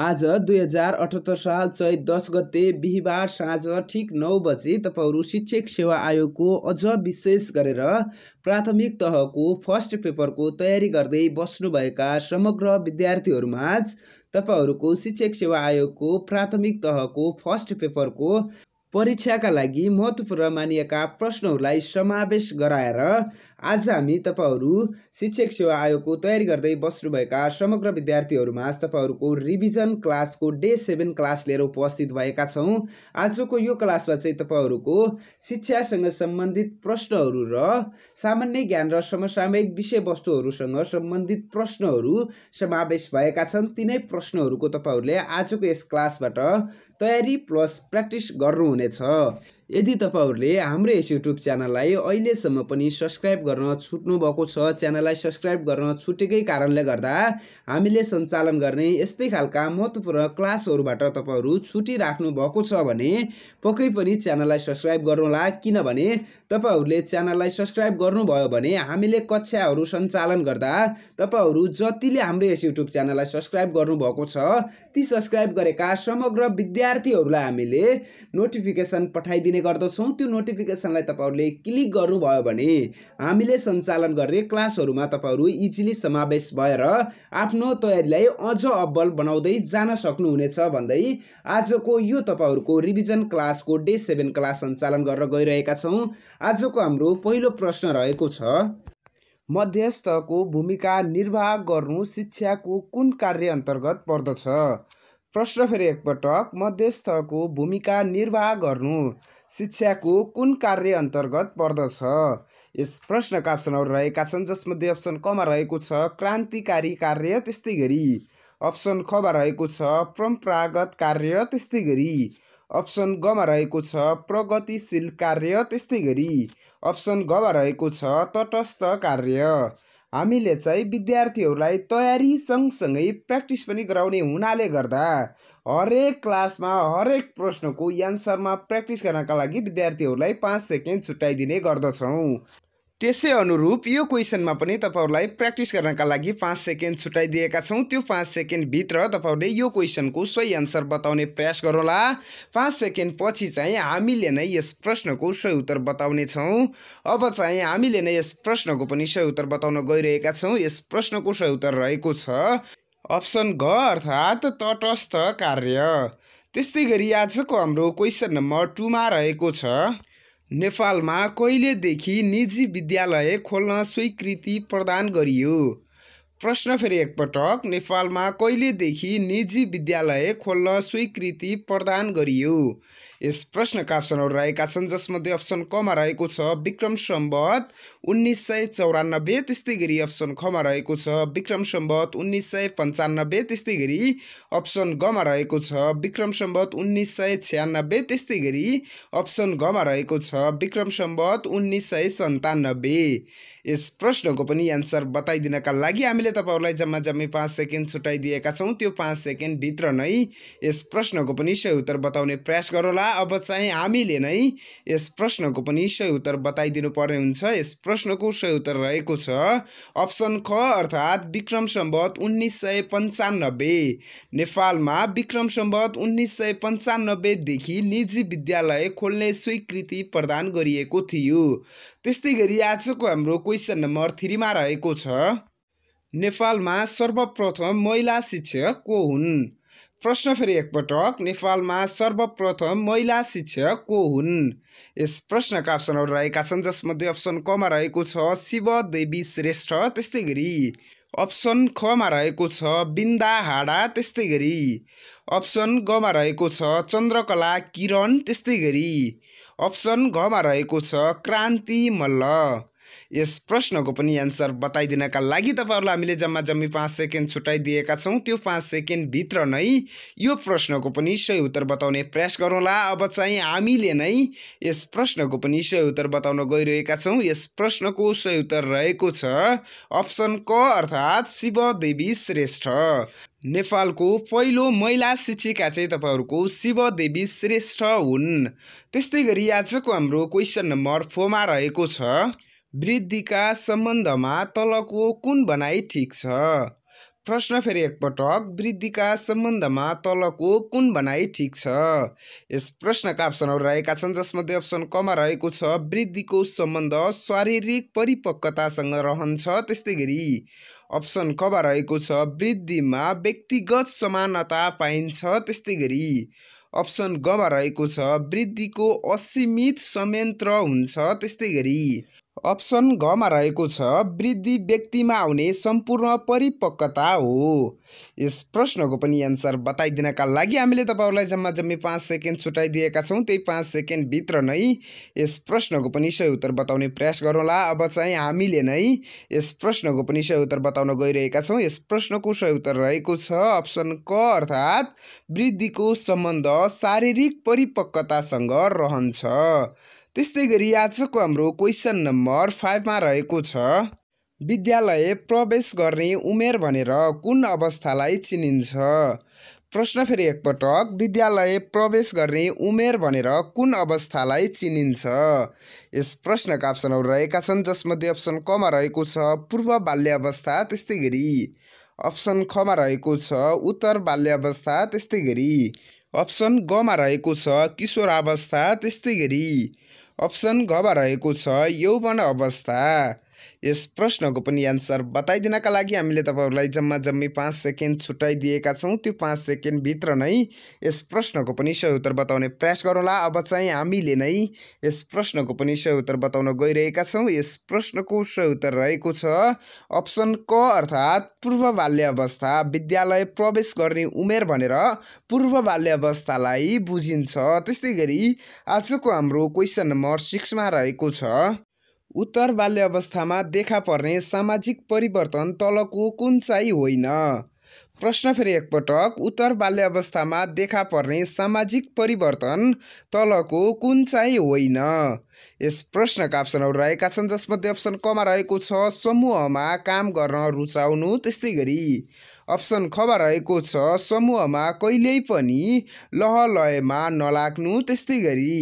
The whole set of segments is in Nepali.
आज दुई हजार अठहत्तर साल चैत दस गते बिहिबार साँझ ठिक नौ बजे तपाईँहरू शिक्षक सेवा आयोगको अझ विशेष गरेर प्राथमिक तहको फर्स्ट पेपरको तयारी गर्दै बस्नुभएका समग्र विद्यार्थीहरूमाझ तपाईँहरूको शिक्षक सेवा आयोगको प्राथमिक तहको फर्स्ट पेपरको परीक्षाका लागि महत्त्वपूर्ण मानिएका प्रश्नहरूलाई समावेश गराएर आज हामी तपाईँहरू शिक्षक सेवा आयोगको तयारी गर्दै बस्नुभएका समग्र विद्यार्थीहरूमा तपाईँहरूको रिभिजन क्लासको डे सेभेन क्लास लिएर उपस्थित भएका छौँ आजको यो क्लासमा चाहिँ तपाईँहरूको शिक्षासँग सम्बन्धित प्रश्नहरू र सामान्य ज्ञान र समसामयिक विषयवस्तुहरूसँग सम्बन्धित प्रश्नहरू समावेश भएका छन् तिनै प्रश्नहरूको तपाईँहरूले आजको यस क्लासबाट तयारी प्लस प्र्याक्टिस गर्नुहुनेछ यदि तपाईँहरूले हाम्रो यस युट्युब च्यानललाई अहिलेसम्म पनि सब्सक्राइब गर्न छुट्नु भएको छ च्यानललाई सब्सक्राइब गर्न छुटेकै कारणले गर्दा हामीले सञ्चालन गर्ने यस्तै खालका महत्त्वपूर्ण क्लासहरूबाट तपाईँहरू छुटिराख्नु भएको छ भने पक्कै पनि च्यानललाई सब्सक्राइब गर्नुहोला किनभने तपाईँहरूले च्यानललाई सब्सक्राइब गर्नुभयो भने हामीले कक्षाहरू सञ्चालन गर्दा तपाईँहरू जतिले हाम्रो यस युट्युब च्यानललाई सब्सक्राइब गर्नुभएको छ ती सब्सक्राइब गरेका समग्र विद्यार्थीहरूलाई हामीले नोटिफिकेसन पठाइदिने दिने गर्दछौँ त्यो नोटिफिकेसनलाई तपाईँहरूले क्लिक गर्नुभयो भने हामीले सञ्चालन गर्ने क्लासहरूमा तपाईँहरू इजिली समावेश भएर आफ्नो तयारीलाई अझ अब्बल बनाउँदै जान सक्नुहुनेछ भन्दै आजको यो तपाईँहरूको रिभिजन क्लासको डे सेभेन क्लास सञ्चालन गरेर गइरहेका छौँ आजको हाम्रो पहिलो प्रश्न रहेको छ मध्यस्थको भूमिका निर्वाह गर्नु शिक्षाको कुन कार्य अन्तर्गत पर्दछ प्रश्न फेरि एकपटक मध्यस्थको भूमिका निर्वाह गर्नु शिक्षाको कुन कार्य अन्तर्गत पर्दछ यस प्रश्नका अप्सनहरू रहेका छन् जसमध्ये अप्सन कमा रहेको छ क्रान्तिकारी कार्य त्यस्तै गरी अप्सन खमा रहेको छ परम्परागत कार्य त्यस्तै गरी अप्सन गमा रहेको छ प्रगतिशील कार्य त्यस्तै गरी अप्सन गमा रहेको छ तटस्थ कार्य हामीले चाहिँ विद्यार्थीहरूलाई तयारी सँगसँगै प्र्याक्टिस पनि गराउने हुनाले गर्दा हरेक क्लासमा हरेक प्रश्नको एन्सरमा प्र्याक्टिस गर्नका लागि विद्यार्थीहरूलाई पाँच सेकेन्ड छुट्याइदिने गर्दछौँ त्यसै अनुरूप यो क्वेसनमा पनि तपाईँहरूलाई प्र्याक्टिस गर्नका लागि पाँच सेकेन्ड छुट्याइदिएका छौँ त्यो पाँच सेकेन्डभित्र तपाईँहरूले यो क्वेसनको सही आन्सर बताउने प्रयास गरौँला पाँच सेकेन्ड पछि चाहिँ हामीले नै यस प्रश्नको सही उत्तर बताउनेछौँ अब चाहिँ हामीले नै यस प्रश्नको पनि सही उत्तर बताउन गइरहेका छौँ यस प्रश्नको सही उत्तर रहेको छ अप्सन घ अर्थात् तटस्थ कार्य त्यस्तै गरी आजको हाम्रो क्वेसन नम्बर टूमा रहेको छ नेपालमा कहिलेदेखि निजी विद्यालय खोल्न स्वीकृति प्रदान गरियो प्रश्न फेरि एकपटक नेपालमा कहिलेदेखि निजी विद्यालय खोल्न स्वीकृति प्रदान गरियो यस प्रश्नका अप्सनहरू रहेका छन् जसमध्ये अप्सन कमा रहेको छ विक्रम सम्बत उन्नाइस सय चौरानब्बे त्यस्तै गरी अप्सन खमा रहेको छ विक्रम सम्बत उन्नाइस सय पन्चानब्बे त्यस्तै गरी अप्सन गमा रहेको छ विक्रम सम्बत उन्नाइस सय छ्यानब्बे त्यस्तै गरी अप्सन गमा रहेको छ विक्रम सम्बत उन्नाइस सय सन्तानब्बे यस प्रश्नको पनि एन्सर बताइदिनका लागि हामीले तपाईँहरूलाई जम्मा जम्मी पाँच सेकेन्ड छुट्याइदिएका छौँ त्यो पाँच सेकेन्डभित्र नै यस प्रश्नको पनि सही उत्तर बताउने प्रयास गरौँला अब चाहिँ हामीले नै यस प्रश्नको पनि सही उत्तर बताइदिनु पर्ने हुन्छ यस प्रश्नको सही उत्तर रहेको छ अप्सन ख अर्थात् विक्रम सम्बत उन्नाइस सय पन्चानब्बे नेपालमा विक्रम सम्बत उन्नाइस सय पन्चानब्बेदेखि निजी विद्यालय खोल्ने स्वीकृति प्रदान गरिएको थियो त्यस्तै गरी आजको हाम्रो कोही क्वेसन नम्बर थ्रीमा रहेको छ नेपालमा सर्वप्रथम महिला शिक्षक को हुन् प्रश्न फेरि एकपटक नेपालमा सर्वप्रथम महिला शिक्षक को हुन् यस प्रश्नका अप्सनहरू रहेका छन् जसमध्ये अप्सन कमा रहेको छ शिव देवी श्रेष्ठ त्यस्तै गरी अप्सन खमा रहेको छ बिन्दा हाडा त्यस्तै गरी अप्सन गमा रहेको छ चन्द्रकला किरण त्यस्तै गरी अप्सन घमा रहेको छ क्रान्ति मल्ल यस प्रश्नको पनि एन्सर बताइदिनका लागि तपाईँहरूलाई हामीले जम्मा जम्मी पाँच सेकेन्ड छुट्याइदिएका छौँ त्यो पाँच सेकेन्डभित्र नै यो प्रश्नको पनि सही उत्तर बताउने प्रयास गरौँला अब चाहिँ हामीले नै यस प्रश्नको पनि सही उत्तर बताउन गइरहेका छौँ यस प्रश्नको सही उत्तर रहेको छ अप्सन क अर्थात् शिवदेवी श्रेष्ठ नेपालको पहिलो महिला शिक्षिका चाहिँ तपाईँहरूको शिवदेवी श्रेष्ठ हुन् त्यस्तै गरी आजको हाम्रो क्वेसन नम्बर फोरमा रहेको छ वृद्धिका सम्बन्धमा तलको कुन भनाइ ठिक छ प्रश्न फेरि एकपटक वृद्धिका सम्बन्धमा तलको कुन बनाइ ठिक छ यस प्रश्नका अप्सनहरू रहेका छन् जसमध्ये अप्सन कमा रहेको छ वृद्धिको सम्बन्ध शारीरिक परिपक्वतासँग रहन्छ त्यस्तै गरी अप्सन कमा रहेको छ वृद्धिमा व्यक्तिगत समानता पाइन्छ त्यस्तै गरी अप्सन गमा रहेको छ वृद्धिको असीमित संयन्त्र हुन्छ त्यस्तै गरी अप्सन घमा रहेको छ वृद्धि व्यक्तिमा आउने सम्पूर्ण परिपक्वता हो यस प्रश्नको पनि एन्सर बताइदिनका लागि हामीले तपाईँहरूलाई जम्मा जम्मी पाँच सेकेन्ड छुट्याइदिएका छौँ त्यही पाँच सेकेन्डभित्र नै यस प्रश्नको पनि सही उत्तर बताउने प्रयास गरौँला अब चाहिँ हामीले नै यस प्रश्नको पनि सही उत्तर बताउन गइरहेका छौँ यस प्रश्नको सही उत्तर रहेको छ अप्सन क अर्थात् वृद्धिको सम्बन्ध शारीरिक परिपक्वतासँग रहन्छ त्यस्तै गरी आजको हाम्रो क्वेसन नम्बर फाइभमा रहेको छ विद्यालय प्रवेश गर्ने उमेर भनेर कुन अवस्थालाई चिनिन्छ प्रश्न फेरि एकपटक विद्यालय प्रवेश गर्ने उमेर भनेर कुन अवस्थालाई चिनिन्छ यस प्रश्नका अप्सनहरू रहेका छन् जसमध्ये अप्सन कमा रहेको छ पूर्व बाल्यावस्था त्यस्तै गरी अप्सन खमा रहेको छ उत्तर बाल्यावस्था त्यस्तै गरी अप्सन गमा रहेको छ किशोरावस्था त्यस्तै गरी অপশন গ бараएको छ যৌবন अवस्था यस प्रश्नको पनि एन्सर बताइदिनका लागि हामीले तपाईँहरूलाई जम्मा जम्मी पाँच सेकेन्ड छुट्याइदिएका छौँ त्यो पाँच सेकेन्डभित्र नै यस प्रश्नको पनि सही उत्तर बताउने प्रयास गरौँला अब चाहिँ हामीले नै यस प्रश्नको पनि सही उत्तर बताउन गइरहेका छौँ यस प्रश्नको सही उत्तर रहेको छ अप्सन क अर्थात् पूर्व बाल्य अवस्था विद्यालय प्रवेश गर्ने उमेर भनेर पूर्व बाल्य अवस्थालाई बुझिन्छ त्यस्तै गरी आजको हाम्रो क्वेसन नम्बर सिक्समा रहेको छ उत्तर बाल्यावस्थामा देखा पर्ने सामाजिक परिवर्तन तलको कुन चाहिँ होइन प्रश्न फेरि एकपटक उत्तर बाल्यावस्थामा देखा पर्ने सामाजिक परिवर्तन तलको कुन चाहिँ होइन यस प्रश्नका अप्सनहरू रहेका छन् जसमध्ये अप्सन कमा रहेको छ समूहमा काम गर्न रुचाउनु त्यस्तै गरी अप्सन खमा रहेको छ समूहमा कहिल्यै पनि लहलयमा नलाग्नु त्यस्तै गरी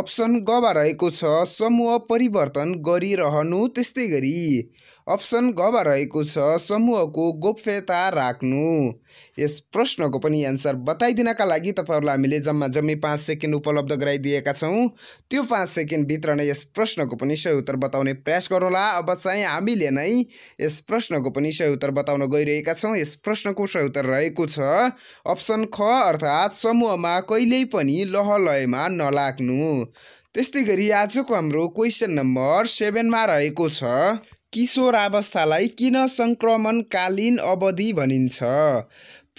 अप्सन ग रहेको छ समूह परिवर्तन गरिरहनु त्यस्तै गरी अप्सन गमा रहेको छ समूहको गोप्यता राख्नु यस प्रश्नको पनि एन्सर बताइदिनका लागि तपाईँहरूलाई हामीले जम्मा जम्मी पाँच सेकेन्ड उपलब्ध गराइदिएका छौँ त्यो पाँच सेकेन्डभित्र नै यस प्रश्नको पनि सही उत्तर बताउने प्रयास गरौँला अब चाहिँ हामीले नै यस प्रश्नको पनि सही उत्तर बताउन गइरहेका छौँ यस प्रश्नको सही उत्तर रहेको छ अप्सन ख अर्थात् समूहमा कहिल्यै पनि लहलयमा लयमा नलाग्नु त्यस्तै गरी आजको हाम्रो क्वेसन नम्बर सेभेनमा रहेको छ किशोरावस्थालाई किन सङ्क्रमणकालीन अवधि भनिन्छ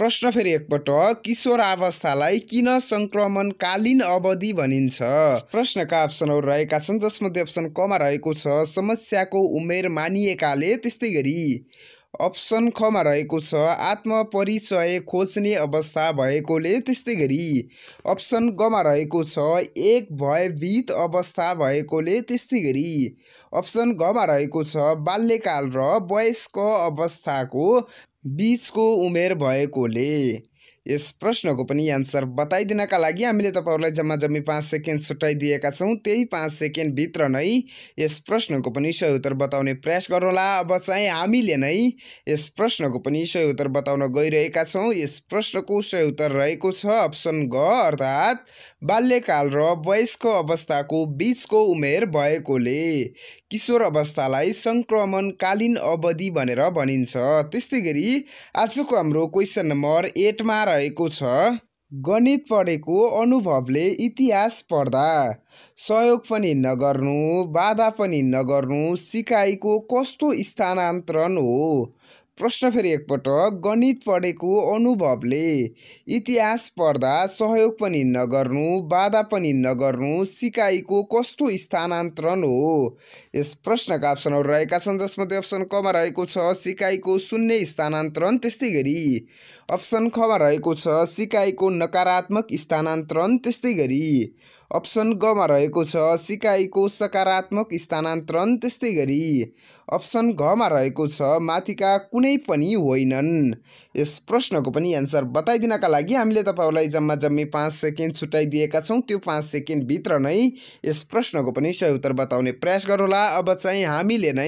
प्रश्न फेरि एकपटक किशोरावस्थालाई किन सङ्क्रमणकालीन अवधि भनिन्छ प्रश्नका अप्सनहरू रहेका छन् जसमध्ये अप्सन कमा रहेको छ समस्याको उमेर मानिएकाले त्यस्तै गरी अप्सन खमा रहेको छ आत्मपरिचय खोज्ने अवस्था भएकोले त्यस्तै गरी अप्सन गमा रहेको छ एक भयभीत अवस्था भएकोले त्यस्तै गरी अप्सन गमा रहेको छ बाल्यकाल र वयस्क अवस्थाको बिचको उमेर भएकोले यस प्रश्नको पनि एन्सर बताइदिनका लागि हामीले तपाईँहरूलाई जम्मा जम्मी पाँच सेकेन्ड छुट्याइदिएका छौँ त्यही पाँच सेकेन्डभित्र नै यस प्रश्नको पनि सही उत्तर बताउने प्रयास गर्नुहोला अब चाहिँ हामीले नै यस प्रश्नको पनि सही उत्तर बताउन गइरहेका छौँ यस प्रश्नको सही उत्तर रहेको छ अप्सन ग अर्थात् बाल्यकाल र वयस्क अवस्थाको बिचको उमेर भएकोले किशोर अवस्थालाई सङ्क्रमणकालीन अवधि भनेर भनिन्छ त्यस्तै गरी आजको हाम्रो क्वेसन नम्बर एटमा रहेको छ गणित पढेको अनुभवले इतिहास पढ्दा सहयोग पनि नगर्नु बाधा पनि नगर्नु सिकाइको कस्तो स्थानान्तरण हो प्रश्न फेरि एकपटक गणित पढेको अनुभवले इतिहास पढ्दा सहयोग पनि नगर्नु बाधा पनि नगर्नु सिकाइको कस्तो स्थानान्तरण हो यस प्रश्नका अप्सनहरू रहेका छन् जसमध्ये अप्सन कमा रहेको छ सिकाइको शून्य स्थानान्तरण त्यस्तै गरी अप्सन खमा रहेको छ सिकाइको नकारात्मक स्थानान्तरण त्यस्तै गरी अप्सन गमा रहेको छ सिकाइको सकारात्मक स्थानान्तरण त्यस्तै गरी अप्सन घमा रहेको छ माथिका कुनै पनि होइनन् यस प्रश्नको पनि एन्सर बताइदिनका लागि हामीले तपाईँहरूलाई जम्मा जम्मी पाँच सेकेन्ड छुट्याइदिएका छौँ त्यो पाँच सेकेन्डभित्र नै यस प्रश्नको पनि सही उत्तर बताउने प्रयास गरौँला अब चाहिँ हामीले नै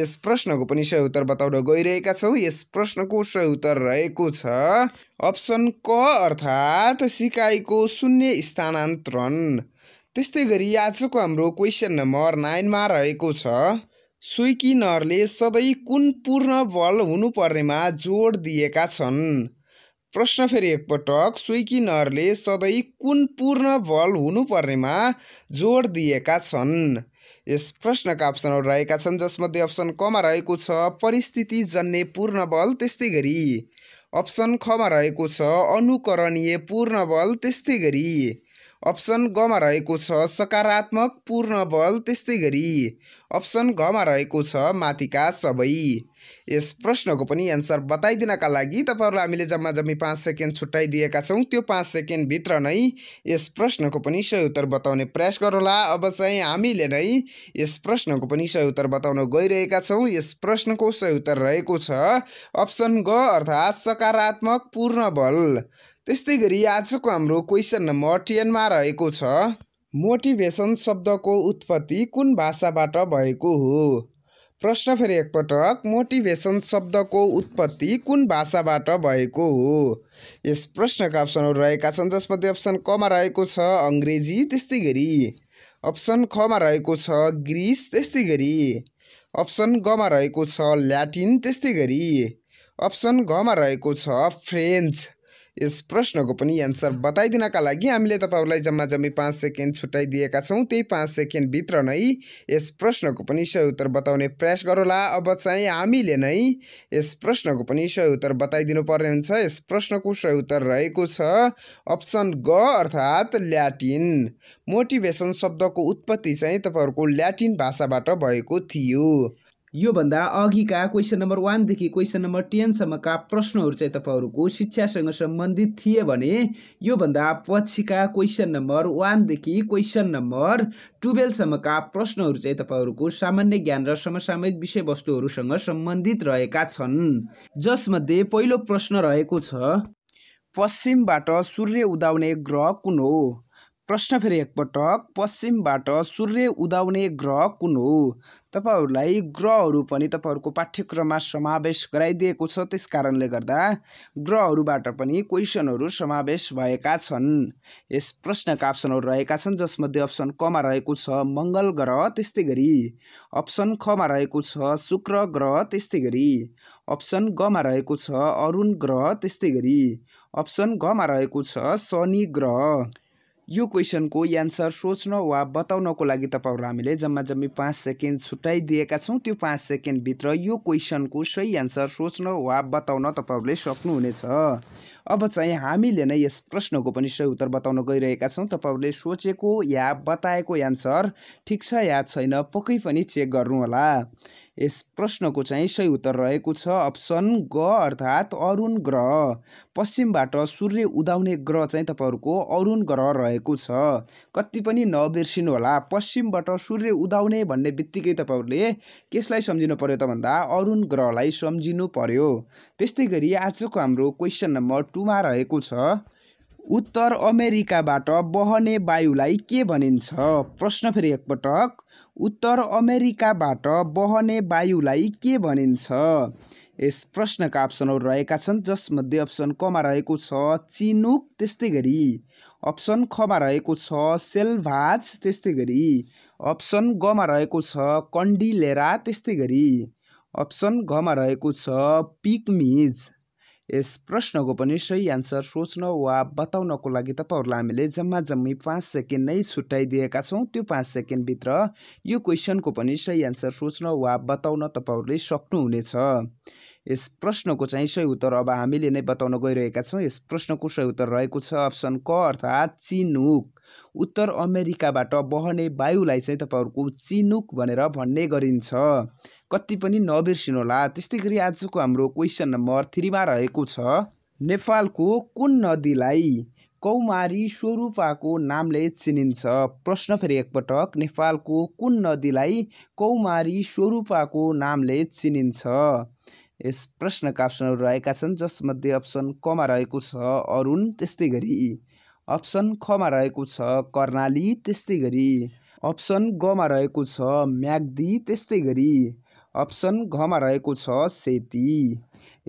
यस प्रश्नको पनि सही उत्तर बताउन गइरहेका छौँ यस प्रश्नको सही उत्तर रहेको छ अप्सन क अर्थात् सिकाइको शून्य स्थानान्तरण त्यस्तै गरी आजको हाम्रो क्वेसन नम्बर नाइनमा रहेको छ स्विकिनरले सधैँ कुन पूर्ण बल हुनुपर्नेमा जोड दिएका छन् प्रश्न फेरि एकपटक स्विकिनरले सधैँ कुन पूर्ण बल हुनुपर्नेमा जोड दिएका छन् यस प्रश्नका अप्सनहरू रहेका छन् जसमध्ये अप्सन कमा रहेको छ परिस्थिति जन्ने पूर्ण बल त्यस्तै गरी अप्सन खमा रहेको छ अनुकरणीय पूर्ण बल त्यस्तै गरी अप्सन गमा रहेको छ सकारात्मक पूर्ण बल त्यस्तै गरी अप्सन घमा रहेको छ माथिका सबै यस प्रश्नको पनि एन्सर बताइदिनका लागि तपाईँहरूलाई हामीले जम्मा जम्मी पाँच सेकेन्ड छुट्याइदिएका छौँ त्यो पाँच सेकेन्डभित्र नै यस प्रश्नको पनि सही उत्तर बताउने प्रयास गरौँला अब चाहिँ हामीले नै यस प्रश्नको पनि सही उत्तर बताउन गइरहेका छौँ यस प्रश्नको सही उत्तर रहेको छ अप्सन ग अर्थात् सकारात्मक पूर्ण बल त्यस्तै गरी आजको हाम्रो क्वेसन नम्बर टेनमा रहेको छ मोटिभेसन शब्दको उत्पत्ति कुन भाषाबाट भएको हो प्रश्न फेरि एकपटक मोटिभेसन शब्दको उत्पत्ति कुन भाषाबाट भएको हो यस प्रश्नका अप्सनहरू रहेका छन् जसमध्ये अप्सन कमा रहेको छ अङ्ग्रेजी त्यस्तै गरी अप्सन खमा रहेको छ ग्रिस त्यस्तै गरी अप्सन गमा रहेको छ ल्याटिन त्यस्तै गरी अप्सन घमा रहेको छ फ्रेन्च यस प्रश्नको पनि एन्सर बताइदिनका लागि हामीले तपाईँहरूलाई जम्मा जम्मी पाँच सेकेन्ड छुट्याइदिएका छौँ त्यही पाँच सेकेन्डभित्र नै यस प्रश्नको पनि सही उत्तर बताउने प्रयास गरौँला अब चाहिँ हामीले नै यस प्रश्नको पनि सही उत्तर बताइदिनु पर्ने हुन्छ यस प्रश्नको सही उत्तर रहेको छ अप्सन ग अर्थात् ल्याटिन मोटिभेसन शब्दको उत्पत्ति चाहिँ तपाईँहरूको ल्याटिन भाषाबाट भएको थियो योभन्दा अघिका क्वेसन नम्बर वानदेखि क्वेसन नम्बर टेनसम्मका प्रश्नहरू चाहिँ तपाईँहरूको शिक्षासँग सम्बन्धित थिए भने योभन्दा पछिका क्वेसन नम्बर वानदेखि क्वेसन नम्बर टुवेल्भसम्मका प्रश्नहरू चाहिँ तपाईँहरूको सामान्य ज्ञान र समसामयिक विषयवस्तुहरूसँग सम्बन्धित रहेका छन् जसमध्ये पहिलो प्रश्न रहेको छ पश्चिमबाट सूर्य उदाउने ग्रह कुन हो प्रश्न फेरि एकपटक पश्चिमबाट सूर्य उदाउने ग्रह कुन हो तपाईँहरूलाई ग्रहहरू पनि तपाईँहरूको पाठ्यक्रममा समावेश गराइदिएको छ त्यस कारणले गर्दा ग्रहहरूबाट पनि क्वेसनहरू समावेश भएका छन् यस प्रश्नका अप्सनहरू रहेका छन् जसमध्ये अप्सन कमा रहेको छ मङ्गल ग्रह त्यस्तै गरी अप्सन खमा रहेको छ शुक्र ग्रह त्यस्तै गरी अप्सन गमा रहेको छ अरुण ग्रह त्यस्तै गरी अप्सन घमा रहेको छ शनि ग्रह यो क्वेसनको एन्सर सोच्न वा बताउनको लागि तपाईँहरू हामीले जम्मा जम्मी पाँच सेकेन्ड छुट्याइदिएका छौँ त्यो पाँच सेकेन्डभित्र यो क्वेसनको सही एन्सर सोच्न वा बताउन तपाईँहरूले सक्नुहुनेछ अब चाहिँ हामीले नै यस प्रश्नको पनि सही उत्तर बताउन गइरहेका छौँ तपाईँहरूले सोचेको या बताएको एन्सर ठिक छ या छैन पक्कै पनि चेक गर्नुहोला यस प्रश्नको चाहिँ सही उत्तर रहेको छ अप्सन ग अर्थात् अरुण ग्रह पश्चिमबाट सूर्य उदाउने ग्रह चाहिँ तपाईँहरूको अरुण ग्रह रहेको छ कति पनि नबिर्सिनु होला पश्चिमबाट सूर्य उदाउने भन्ने बित्तिकै तपाईँहरूले केसलाई सम्झिनु पर्यो त भन्दा अरुण ग्रहलाई सम्झिनु पर्यो त्यस्तै गरी आजको हाम्रो क्वेसन नम्बर टूमा रहेको छ उत्तर अमेरिकाबाट बहने वायुलाई के भनिन्छ प्रश्न फेरि एकपटक उत्तर अमेरिकाबाट बहने वायुलाई के भनिन्छ यस प्रश्नका अप्सनहरू रहेका छन् जसमध्ये अप्सन कमा रहेको छ चिनुक त्यस्तै गरी अप्सन खमा रहेको छ सेलभाज त्यस्तै गरी अप्सन गमा रहेको छ कन्डिलेरा त्यस्तै गरी अप्सन घमा रहेको छ पिकमिज यस प्रश्नको पनि सही आन्सर सोच्न वा बताउनको लागि तपाईँहरूलाई हामीले जम्मा जम्मी पाँच सेकेन्ड नै छुट्याइदिएका छौँ त्यो पाँच सेकेन्डभित्र यो क्वेसनको पनि सही आन्सर सोच्न वा बताउन तपाईँहरूले सक्नुहुनेछ यस प्रश्नको चाहिँ सही उत्तर अब हामीले नै बताउन गइरहेका छौँ यस प्रश्नको सही उत्तर रहेको छ अप्सन क अर्थात् चिनुक उत्तर अमेरिकाबाट बहने वायुलाई चाहिँ तपाईँहरूको चिनुक भनेर भन्ने गरिन्छ कति पनि होला त्यस्तै गरी आजको हाम्रो क्वेसन नम्बर थ्रीमा रहेको छ नेपालको कुन नदीलाई कौमारी स्वरूपाको नामले चिनिन्छ प्रश्न फेरि एकपटक नेपालको कुन नदीलाई कौमारी स्वरूपाको नामले चिनिन्छ यस प्रश्नका अप्सनहरू रहेका छन् जसमध्ये अप्सन कमा रहेको छ अरुण त्यस्तै गरी अप्सन खमा रहेको छ कर्णाली त्यस्तै गरी अप्सन गमा रहेको छ म्याग्दी त्यस्तै गरी अप्सन घमा रहेको छ सेती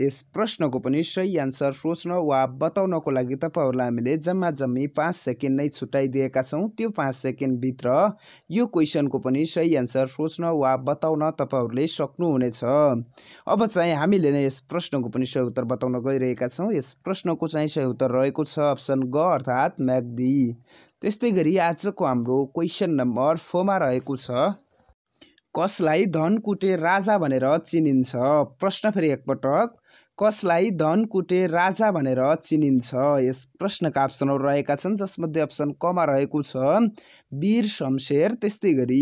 यस प्रश्नको पनि सही एन्सर सोच्न वा बताउनको लागि तपाईँहरूलाई हामीले जम्मा जम्मी पाँच सेकेन्ड नै छुट्याइदिएका छौँ त्यो पाँच सेकेन्डभित्र यो क्वेसनको पनि सही एन्सर सोच्न वा बताउन तपाईँहरूले सक्नुहुनेछ अब चाहिँ हामीले नै यस प्रश्नको पनि सही उत्तर बताउन गइरहेका छौँ यस प्रश्नको चाहिँ सही उत्तर रहेको छ अप्सन ग अर्थात् म्याग्दी त्यस्तै गरी आजको हाम्रो क्वेसन नम्बर फोरमा रहेको छ कसलाई धनकुटे राजा भनेर चिनिन्छ प्रश्न फेरि एकपटक कसलाई धनकुटे राजा भनेर चिनिन्छ यस प्रश्नका अप्सनहरू रहेका छन् जसमध्ये अप्सन कमा रहेको छ वीर शमशेर त्यस्तै गरी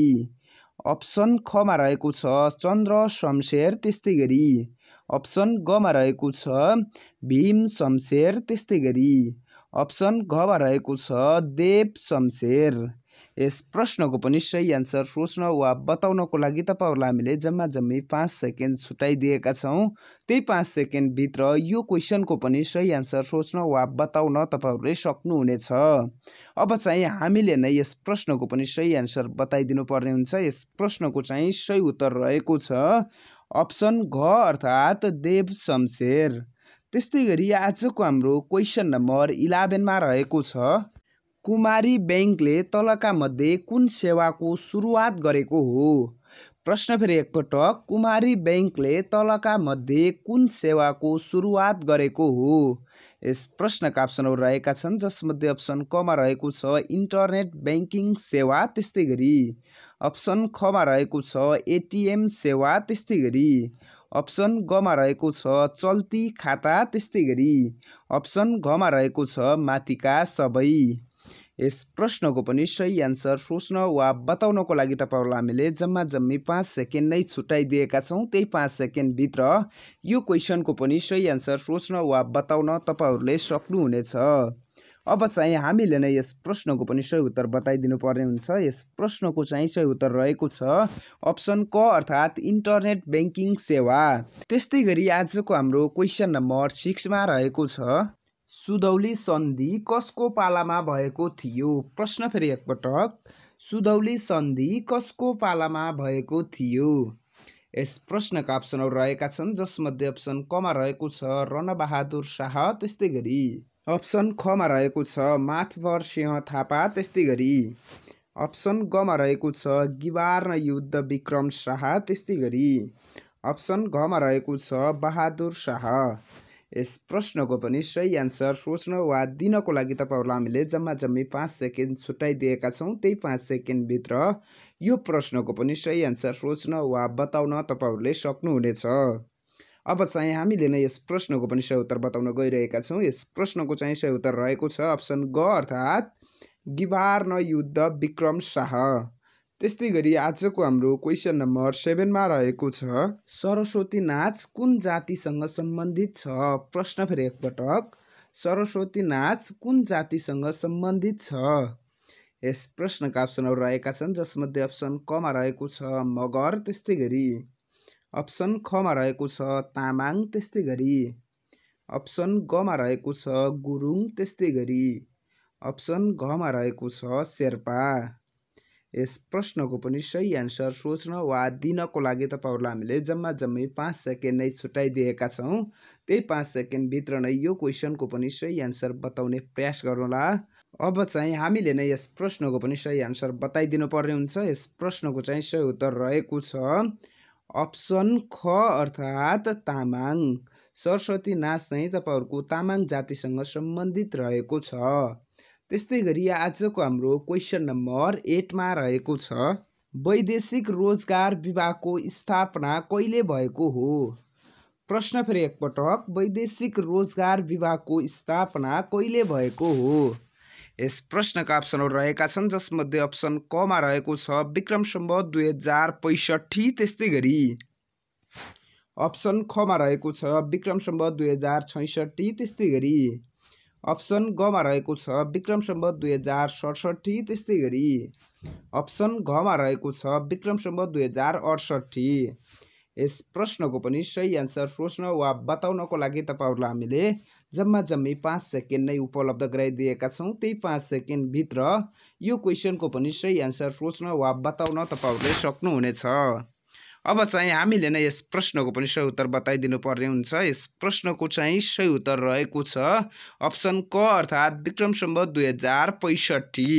अप्सन खमा रहेको छ चन्द्र शमशेर त्यस्तै गरी अप्सन गमा रहेको छ भीम शमशेर त्यस्तै गरी अप्सन घमा रहेको छ देव शमशेर यस प्रश्नको पनि सही एन्सर सोच्न वा बताउनको लागि तपाईँहरूलाई हामीले जम्मा जम्मी पाँच सेकेन्ड छुट्याइदिएका छौँ त्यही पाँच सेकेन्डभित्र यो क्वेसनको पनि सही एन्सर सोच्न वा बताउन तपाईँहरूले सक्नुहुनेछ अब चाहिँ हामीले नै यस प्रश्नको पनि सही एन्सर बताइदिनु पर्ने हुन्छ यस प्रश्नको चाहिँ सही उत्तर रहेको छ अप्सन घ अर्थात् देव शमशेर त्यस्तै गरी आजको हाम्रो क्वेसन नम्बर इलेभेनमा रहेको छ कुमारी ब्याङ्कले तलका मध्ये कुन सेवाको सुरुवात गरेको हो प्रश्न फेरि एकपटक कुमारी ब्याङ्कले तलका मध्ये कुन सेवाको सुरुवात गरेको हो यस प्रश्नका अप्सनहरू रहेका छन् जसमध्ये अप्सन कमा रहेको छ इन्टरनेट ब्याङ्किङ सेवा त्यस्तै गरी अप्सन खमा रहेको छ एटिएम सेवा त्यस्तै गरी अप्सन गमा रहेको छ चल्ती खाता त्यस्तै गरी अप्सन घमा रहेको छ माथिका सबै यस प्रश्नको पनि सही एन्सर सोच्न वा बताउनको लागि तपाईँहरूलाई हामीले जम्मा जम्मी पाँच सेकेन्ड नै छुट्याइदिएका छौँ त्यही पाँच सेकेन्डभित्र यो क्वेसनको पनि सही एन्सर सोच्न वा बताउन तपाईँहरूले सक्नुहुनेछ अब चाहिँ हामीले नै यस प्रश्नको पनि सही उत्तर बताइदिनु पर्ने हुन्छ यस प्रश्नको चाहिँ सही उत्तर रहेको छ अप्सन क अर्थात् इन्टरनेट ब्याङ्किङ सेवा त्यस्तै गरी आजको हाम्रो क्वेसन नम्बर सिक्समा रहेको छ सुधौली सन्धि कसको पालामा भएको थियो प्रश्न फेरि एकपटक सुधौली सन्धि कसको पालामा भएको थियो यस प्रश्नका अप्सनहरू रहेका छन् जसमध्ये अप्सन कमा रहेको छ रणबहादुर शाह त्यस्तै गरी अप्सन खमा रहेको छ माथवर सिंह थापा त्यस्तै गरी अप्सन गमा रहेको छ गिवार्न युद्ध विक्रम शाह त्यस्तै गरी अप्सन घमा रहेको छ बहादुर शाह यस प्रश्नको पनि सही एन्सर सोच्न वा दिनको लागि तपाईँहरूलाई हामीले जम्मा जम्मी पाँच सेकेन्ड छुट्याइदिएका छौँ त्यही पाँच सेकेन्डभित्र यो प्रश्नको पनि सही एन्सर सोच्न वा बताउन तपाईँहरूले सक्नुहुनेछ अब चाहिँ हामीले नै यस प्रश्नको पनि सही उत्तर बताउन गइरहेका छौँ यस प्रश्नको चाहिँ सही उत्तर रहेको छ अप्सन ग अर्थात् गिभार न युद्ध विक्रम शाह त्यस्तै गरी आजको हाम्रो क्वेसन नम्बर सेभेनमा रहेको छ सरस्वती नाच कुन जातिसँग सम्बन्धित छ प्रश्न फेरि एकपटक सरस्वती नाच कुन जातिसँग सम्बन्धित छ यस प्रश्नका अप्सनहरू रहेका छन् जसमध्ये अप्सन कमा रहेको छ मगर त्यस्तै गरी अप्सन खमा रहेको छ तामाङ त्यस्तै गरी अप्सन गमा रहेको छ गुरुङ त्यस्तै गरी अप्सन घमा रहेको छ शेर्पा यस प्रश्नको पनि सही एन्सर सोच्न वा दिनको लागि तपाईँहरूलाई हामीले जम्मा जम्मै पाँच सेकेन्ड नै छुट्याइदिएका छौँ त्यही पाँच सेकेन्डभित्र नै यो क्वेसनको पनि सही एन्सर बताउने प्रयास गरौँला अब चाहिँ हामीले नै यस प्रश्नको पनि सही एन्सर बताइदिनु पर्ने हुन्छ यस प्रश्नको चाहिँ सही उत्तर रहेको छ अप्सन ख अर्थात् तामाङ सरस्वती नाच चाहिँ तपाईँहरूको तामाङ जातिसँग सम्बन्धित रहेको छ त्यस्तै गरी आजको हाम्रो क्वेसन नम्बर एटमा रहेको छ वैदेशिक रोजगार विभागको स्थापना कहिले भएको हो प्रश्न फेरि एकपटक वैदेशिक रोजगार विभागको स्थापना कहिले भएको हो यस प्रश्नका अप्सनहरू रहेका छन् जसमध्ये अप्सन कमा रहेको छ विक्रम सम्भव दुई हजार पैँसठी त्यस्तै गरी अप्सन खमा रहेको छ विक्रम सम्भव दुई हजार छैसठी त्यस्तै गरी अप्सन गमा रहेको छ विक्रम सम्बत दुई हजार सडसठी त्यस्तै गरी अप्सन घमा रहेको छ विक्रम सम्बत दुई हजार अडसट्ठी यस प्रश्नको पनि सही आन्सर सोच्न वा बताउनको लागि तपाईँहरूलाई हामीले जम्मा जम्मी पाँच सेकेन्ड नै उपलब्ध गराइदिएका छौँ त्यही पाँच सेकेन्डभित्र यो क्वेसनको पनि सही आन्सर सोच्न वा बताउन तपाईँहरूले सक्नुहुनेछ अब चाहिँ हामीले नै यस प्रश्नको पनि सही उत्तर बताइदिनु पर्ने हुन्छ यस प्रश्नको चाहिँ सही उत्तर रहेको छ अप्सन क अर्थात् विक्रम सम्बत दुई हजार पैँसठी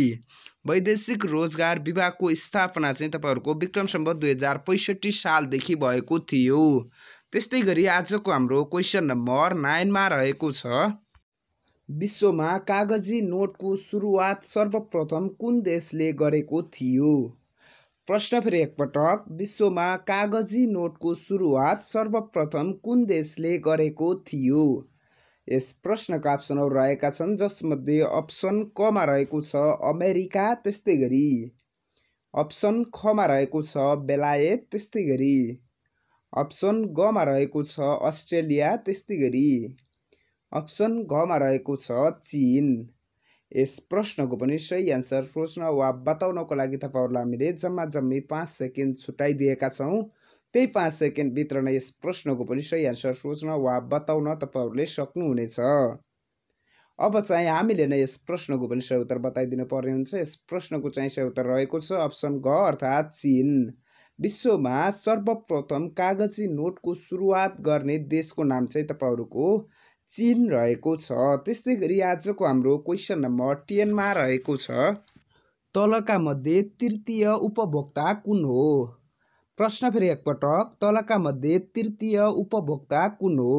वैदेशिक रोजगार विभागको स्थापना चाहिँ तपाईँहरूको विक्रम सम्बत दुई हजार पैँसठी सालदेखि भएको थियो त्यस्तै गरी आजको हाम्रो क्वेसन नम्बर नाइनमा रहेको छ विश्वमा कागजी नोटको सुरुवात सर्वप्रथम कुन देशले गरेको थियो प्रश्न फेरि एकपटक विश्वमा कागजी नोटको सुरुवात सर्वप्रथम कुन देशले गरेको थियो यस प्रश्नका अप्सनहरू रहेका छन् जसमध्ये अप्सन कमा रहेको छ अमेरिका त्यस्तै गरी अप्सन खमा रहेको छ बेलायत त्यस्तै गरी अप्सन गमा रहेको छ अस्ट्रेलिया त्यस्तै गरी अप्सन घमा रहेको छ चिन यस प्रश्नको पनि सही एन्सर सोच्न वा बताउनको लागि तपाईँहरूलाई हामीले जम्मा जम्मी पाँच सेकेन्ड छुट्याइदिएका छौँ त्यही पाँच सेकेन्डभित्र नै यस प्रश्नको पनि सही एन्सर सोच्न वा बताउन तपाईँहरूले सक्नुहुनेछ अब चाहिँ हामीले नै यस प्रश्नको पनि सही उत्तर बताइदिनु पर्ने हुन्छ यस प्रश्नको चाहिँ सही उत्तर रहेको छ अप्सन घ अर्थात् चिन विश्वमा सर्वप्रथम कागजी नोटको सुरुवात गर्ने देशको नाम चाहिँ तपाईँहरूको चिन रहेको छ त्यस्तै गरी आजको हाम्रो क्वेसन नम्बर टेनमा रहेको छ तलका मध्ये तृतीय उपभोक्ता कुन हो प्रश्न फेरि एकपटक तलका मध्ये तृतीय उपभोक्ता कुन हो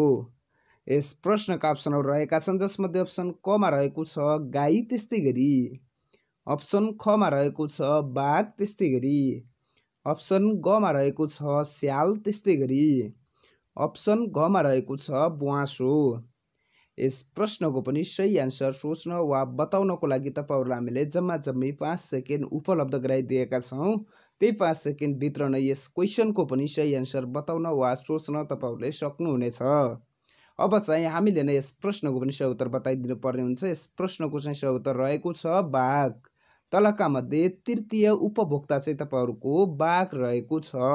यस प्रश्नका अप्सनहरू रहेका छन् जसमध्ये अप्सन कमा रहेको छ गाई त्यस्तै गरी अप्सन खमा रहेको छ बाघ त्यस्तै गरी अप्सन गमा रहेको छ स्याल त्यस्तै गरी अप्सन घमा रहेको छ ब्वाँसो यस प्रश्नको पनि सही आन्सर सोच्न वा बताउनको लागि तपाईँहरूलाई हामीले जम्मा जम्मी पाँच सेकेन्ड उपलब्ध गराइदिएका छौँ त्यही पाँच सेकेन्डभित्र नै यस क्वेसनको पनि सही आन्सर बताउन वा सोच्न तपाईँहरूले सक्नुहुनेछ अब चाहिँ हामीले नै यस प्रश्नको पनि सही उत्तर बताइदिनु पर्ने हुन्छ यस प्रश्नको चाहिँ सही उत्तर रहेको छ बाघ तलका मध्ये तृतीय उपभोक्ता चाहिँ तपाईँहरूको बाघ रहेको छ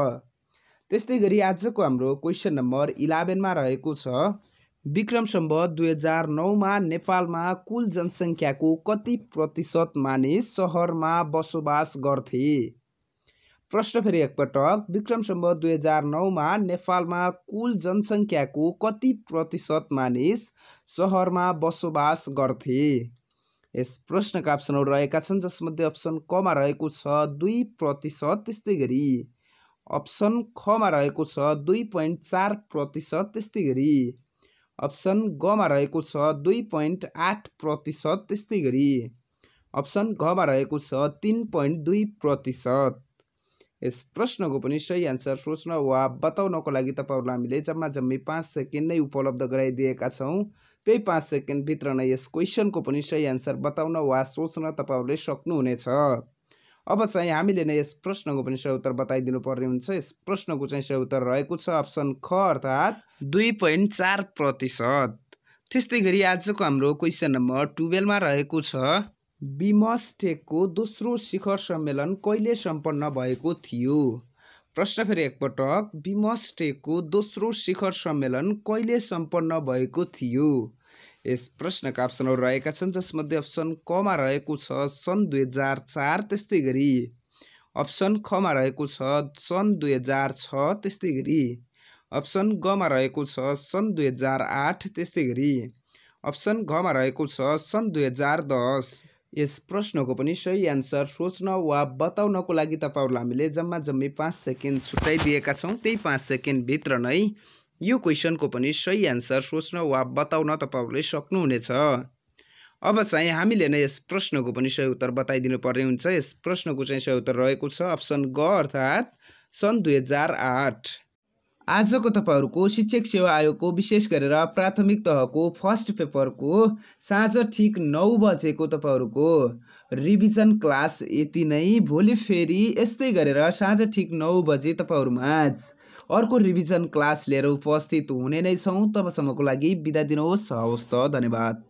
त्यस्तै गरी आजको हाम्रो क्वेसन नम्बर इलेभेनमा रहेको छ विक्रम सम्वत दुई हजार नौमा नेपालमा कुल जनसङ्ख्याको कति प्रतिशत मानिस सहरमा बसोबास गर्थे प्रश्न फेरि एकपटक विक्रम सम्वत दुई हजार नौमा नेपालमा कुल जनसङ्ख्याको कति प्रतिशत मानिस सहरमा बसोबास गर्थे यस प्रश्नका अप्सनहरू रहेका छन् जसमध्ये अप्सन कमा रहेको छ दुई प्रतिशत त्यस्तै गरी अप्सन खमा रहेको छ दुई पोइन्ट चार प्रतिशत त्यस्तै गरी अप्सन गमा रहेको छ दुई पोइन्ट आठ प्रतिशत त्यस्तै गरी अप्सन घमा रहेको छ तिन पोइन्ट दुई प्रतिशत यस प्रश्नको पनि सही आन्सर सोच्न वा बताउनको लागि तपाईँहरूलाई हामीले जम्मा जम्मी पाँच सेकेन्ड नै उपलब्ध गराइदिएका छौँ त्यही पाँच सेकेन्डभित्र नै यस क्वेसनको पनि सही आन्सर बताउन वा सोच्न तपाईँहरूले सक्नुहुनेछ अब चाहिँ हामीले नै यस प्रश्नको पनि सही उत्तर बताइदिनु पर्ने हुन्छ यस प्रश्नको चाहिँ सही उत्तर रहेको छ अप्सन ख अर्थात् दुई पोइन्ट चार प्रतिशत त्यस्तै गरी आजको हाम्रो क्वेसन नम्बर टुवेल्भमा रहेको छ बिमस्टेकको दोस्रो शिखर सम्मेलन कहिले सम्पन्न भएको थियो प्रश्न फेरि एकपटक बिमस्टेकको दोस्रो शिखर सम्मेलन कहिले सम्पन्न भएको थियो यस प्रश्नका अप्सनहरू रहेका छन् जसमध्ये अप्सन कमा रहेको छ सन् दुई हजार चार त्यस्तै गरी अप्सन खमा रहेको छ सन् दुई हजार छ त्यस्तै गरी अप्सन गमा रहेको छ सन् दुई हजार आठ त्यस्तै गरी अप्सन घमा रहेको छ सन् दुई हजार दस यस प्रश्नको पनि सही एन्सर सोच्न वा बताउनको लागि तपाईँहरूलाई हामीले जम्मा जम्मी पाँच सेकेन्ड छुट्याइदिएका छौँ त्यही पाँच सेकेन्डभित्र नै यो क्वेसनको पनि सही आन्सर सोच्न वा बताउन तपाईँहरूले सक्नुहुनेछ अब चाहिँ हामीले नै यस प्रश्नको पनि सही उत्तर बताइदिनु पर्ने हुन्छ यस प्रश्नको चाहिँ सही उत्तर रहेको छ अप्सन ग अर्थात् सन् दुई हजार आठ आजको तपाईँहरूको शिक्षक सेवा आयोगको विशेष गरेर प्राथमिक तहको फर्स्ट पेपरको साँझ ठिक नौ बजेको तपाईँहरूको रिभिजन क्लास यति नै भोलि फेरि यस्तै गरेर साँझ ठिक नौ बजे तपाईँहरूमाझ अर्को रिभिजन क्लास लिएर उपस्थित हुने नै छौँ तबसम्मको लागि बिदा दिनुहोस् हवस् त धन्यवाद